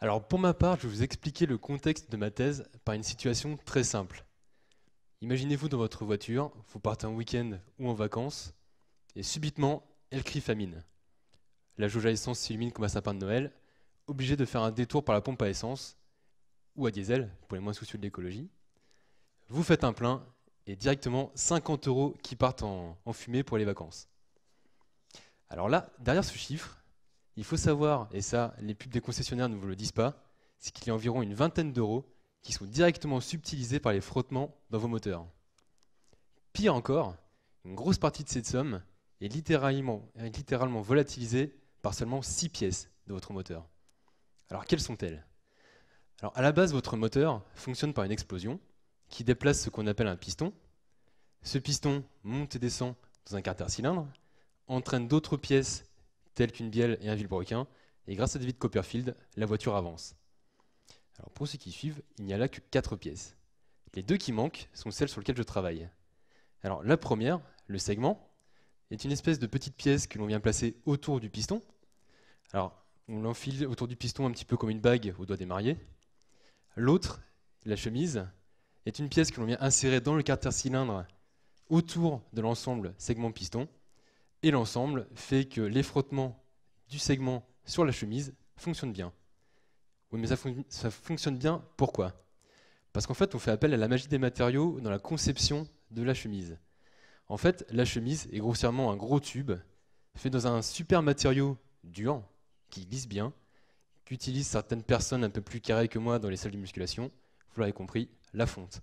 Alors pour ma part, je vais vous expliquer le contexte de ma thèse par une situation très simple. Imaginez-vous dans votre voiture, vous partez en week-end ou en vacances, et subitement, elle crie famine. La jauge à essence s'illumine comme un sapin de Noël, obligé de faire un détour par la pompe à essence, ou à diesel, pour les moins soucieux de l'écologie. Vous faites un plein et directement 50 euros qui partent en, fumée pour les vacances. Alors là, derrière ce chiffre, il faut savoir, et ça les pubs des concessionnaires ne vous le disent pas, c'est qu'il y a environ une vingtaine d'euros qui sont directement subtilisés par les frottements dans vos moteurs. Pire encore, une grosse partie de cette somme est littéralement, littéralement volatilisée par seulement 6 pièces de votre moteur. Alors quelles sont-elles alors à la base, votre moteur fonctionne par une explosion qui déplace ce qu'on appelle un piston. Ce piston monte et descend dans un carter cylindre, entraîne d'autres pièces telles qu'une bielle et un vilebrequin, et grâce à David Copperfield, la voiture avance. Alors pour ceux qui suivent, il n'y a là que quatre pièces. Les deux qui manquent sont celles sur lesquelles je travaille. Alors la première, le segment, est une espèce de petite pièce que l'on vient placer autour du piston. Alors on l'enfile autour du piston un petit peu comme une bague au doigt des mariés. L'autre, la chemise, est une pièce que l'on vient insérer dans le carter cylindre autour de l'ensemble segment piston, et l'ensemble fait que les frottements du segment sur la chemise fonctionne bien. Oui, mais ça, fonctionne bien, pourquoi Parce qu'en fait, on fait appel à la magie des matériaux dans la conception de la chemise. En fait, la chemise est grossièrement un gros tube fait dans un super matériau durant qui glisse bien, qu'utilisent certaines personnes un peu plus carrées que moi dans les salles de musculation, vous l'aurez compris, la fonte.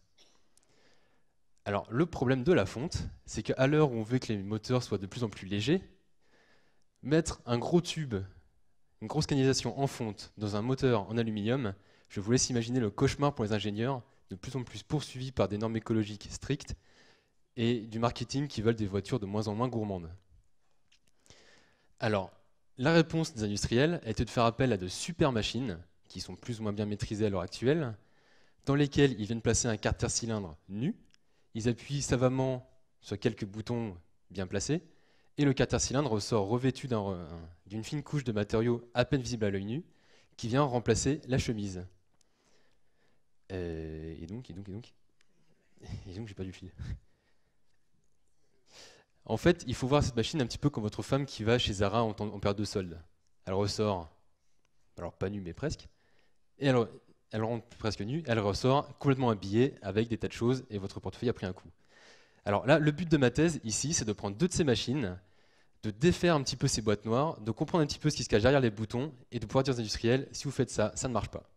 Alors le problème de la fonte, c'est qu'à l'heure où on veut que les moteurs soient de plus en plus légers, mettre un gros tube, une grosse canalisation en fonte dans un moteur en aluminium, je vous laisse imaginer le cauchemar pour les ingénieurs, de plus en plus poursuivis par des normes écologiques strictes et du marketing qui veulent des voitures de moins en moins gourmandes. Alors, la réponse des industriels a été de faire appel à de super machines, qui sont plus ou moins bien maîtrisées à l'heure actuelle, dans lesquelles ils viennent placer un carter cylindre nu, ils appuient savamment sur quelques boutons bien placés, et le carter cylindre ressort revêtu d'une fine couche de matériaux à peine visible à l'œil nu, qui vient remplacer la chemise. Euh, et, donc, et donc, et donc. Et donc, j'ai pas du fil. En fait, il faut voir cette machine un petit peu comme votre femme qui va chez Zara en, en période de solde. Elle ressort, alors pas nue, mais presque. Et alors, elle rentre presque nue, elle ressort complètement habillée avec des tas de choses et votre portefeuille a pris un coup. Alors là, le but de ma thèse ici, c'est de prendre deux de ces machines, de défaire un petit peu ces boîtes noires, de comprendre un petit peu ce qui se cache derrière les boutons et de pouvoir dire aux industriels si vous faites ça, ça ne marche pas.